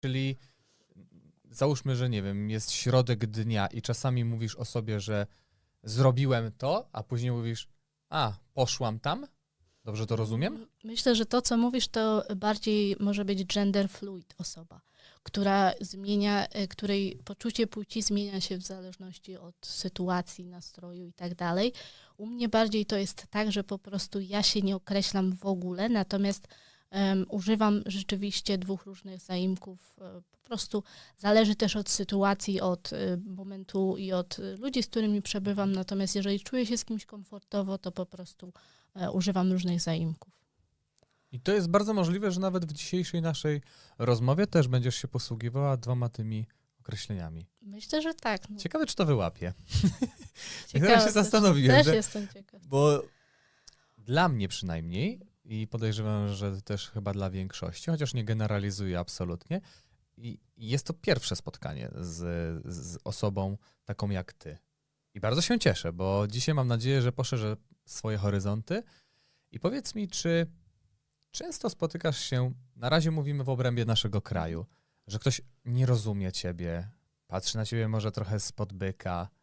Czyli mm, załóżmy, że nie wiem, jest środek dnia i czasami mówisz o sobie, że zrobiłem to, a później mówisz, a poszłam tam? Dobrze to rozumiem? Myślę, że to, co mówisz, to bardziej może być gender fluid osoba, która zmienia, e, której poczucie płci zmienia się w zależności od sytuacji, nastroju i tak dalej. U mnie bardziej to jest tak, że po prostu ja się nie określam w ogóle, natomiast Um, używam rzeczywiście dwóch różnych zaimków. E, po prostu zależy też od sytuacji, od e, momentu i od e, ludzi, z którymi przebywam. Natomiast jeżeli czuję się z kimś komfortowo, to po prostu używam różnych zaimków. I to jest bardzo możliwe, że nawet w dzisiejszej naszej rozmowie też będziesz się posługiwała dwoma tymi określeniami. Myślę, że tak. No. Ciekawe, czy to wyłapie. Ciekawe, ja się zastanowiłem. Też, że, jestem ciekaw. Bo dla mnie przynajmniej i podejrzewam, że też chyba dla większości, chociaż nie generalizuję absolutnie. I jest to pierwsze spotkanie z, z osobą taką jak ty. I bardzo się cieszę, bo dzisiaj mam nadzieję, że poszerzę swoje horyzonty. I powiedz mi, czy często spotykasz się, na razie mówimy w obrębie naszego kraju, że ktoś nie rozumie ciebie, patrzy na ciebie może trochę spod byka,